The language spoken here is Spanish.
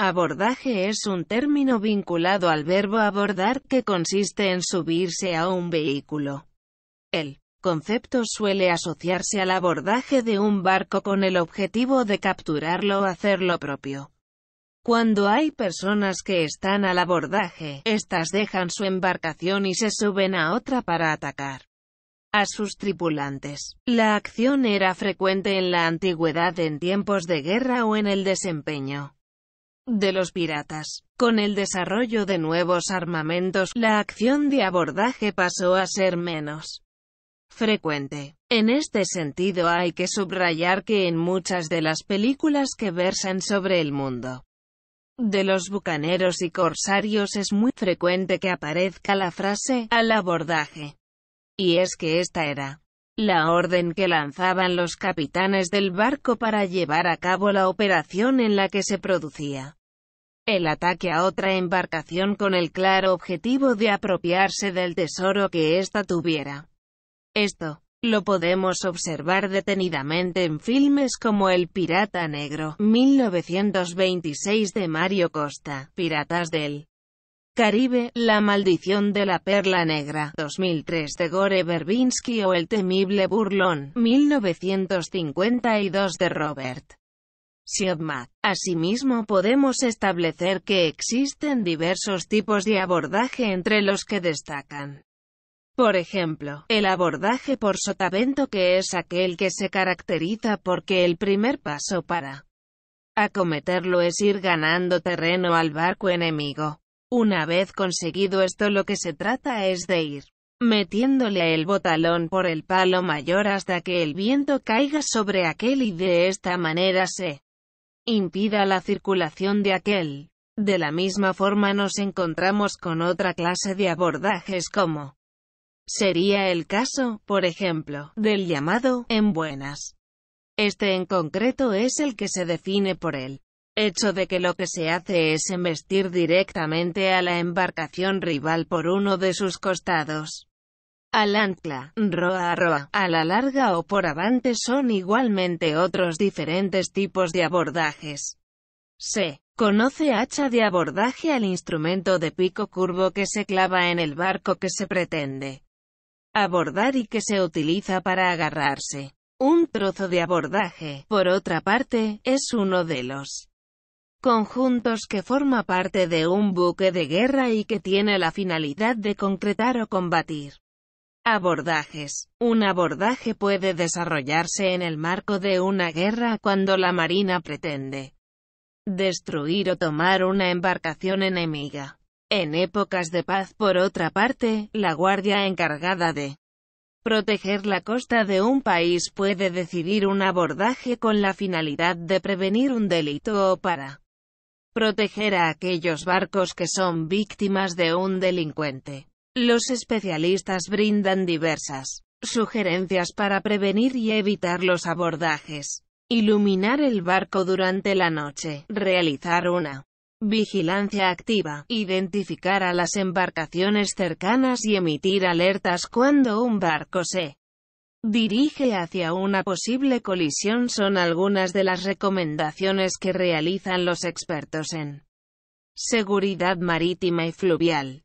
Abordaje es un término vinculado al verbo abordar que consiste en subirse a un vehículo. El concepto suele asociarse al abordaje de un barco con el objetivo de capturarlo o hacer lo propio. Cuando hay personas que están al abordaje, éstas dejan su embarcación y se suben a otra para atacar a sus tripulantes. La acción era frecuente en la antigüedad en tiempos de guerra o en el desempeño de los piratas. Con el desarrollo de nuevos armamentos, la acción de abordaje pasó a ser menos frecuente. En este sentido hay que subrayar que en muchas de las películas que versan sobre el mundo de los bucaneros y corsarios es muy frecuente que aparezca la frase al abordaje. Y es que esta era la orden que lanzaban los capitanes del barco para llevar a cabo la operación en la que se producía el ataque a otra embarcación con el claro objetivo de apropiarse del tesoro que ésta tuviera. Esto, lo podemos observar detenidamente en filmes como El Pirata Negro, 1926 de Mario Costa, Piratas del Caribe, La maldición de la perla negra, 2003 de Gore Verbinski o El temible burlón, 1952 de Robert Siodmak. Asimismo podemos establecer que existen diversos tipos de abordaje entre los que destacan. Por ejemplo, el abordaje por sotavento que es aquel que se caracteriza porque el primer paso para acometerlo es ir ganando terreno al barco enemigo. Una vez conseguido esto lo que se trata es de ir metiéndole el botalón por el palo mayor hasta que el viento caiga sobre aquel y de esta manera se impida la circulación de aquel. De la misma forma nos encontramos con otra clase de abordajes como sería el caso, por ejemplo, del llamado en buenas. Este en concreto es el que se define por el hecho de que lo que se hace es embestir directamente a la embarcación rival por uno de sus costados. Al ancla, roa a roa, a la larga o por avante son igualmente otros diferentes tipos de abordajes. Se conoce hacha de abordaje al instrumento de pico curvo que se clava en el barco que se pretende abordar y que se utiliza para agarrarse. Un trozo de abordaje, por otra parte, es uno de los conjuntos que forma parte de un buque de guerra y que tiene la finalidad de concretar o combatir. Abordajes. Un abordaje puede desarrollarse en el marco de una guerra cuando la Marina pretende destruir o tomar una embarcación enemiga. En épocas de paz, por otra parte, la Guardia encargada de proteger la costa de un país puede decidir un abordaje con la finalidad de prevenir un delito o para proteger a aquellos barcos que son víctimas de un delincuente. Los especialistas brindan diversas sugerencias para prevenir y evitar los abordajes. Iluminar el barco durante la noche. Realizar una vigilancia activa. Identificar a las embarcaciones cercanas y emitir alertas cuando un barco se dirige hacia una posible colisión son algunas de las recomendaciones que realizan los expertos en seguridad marítima y fluvial.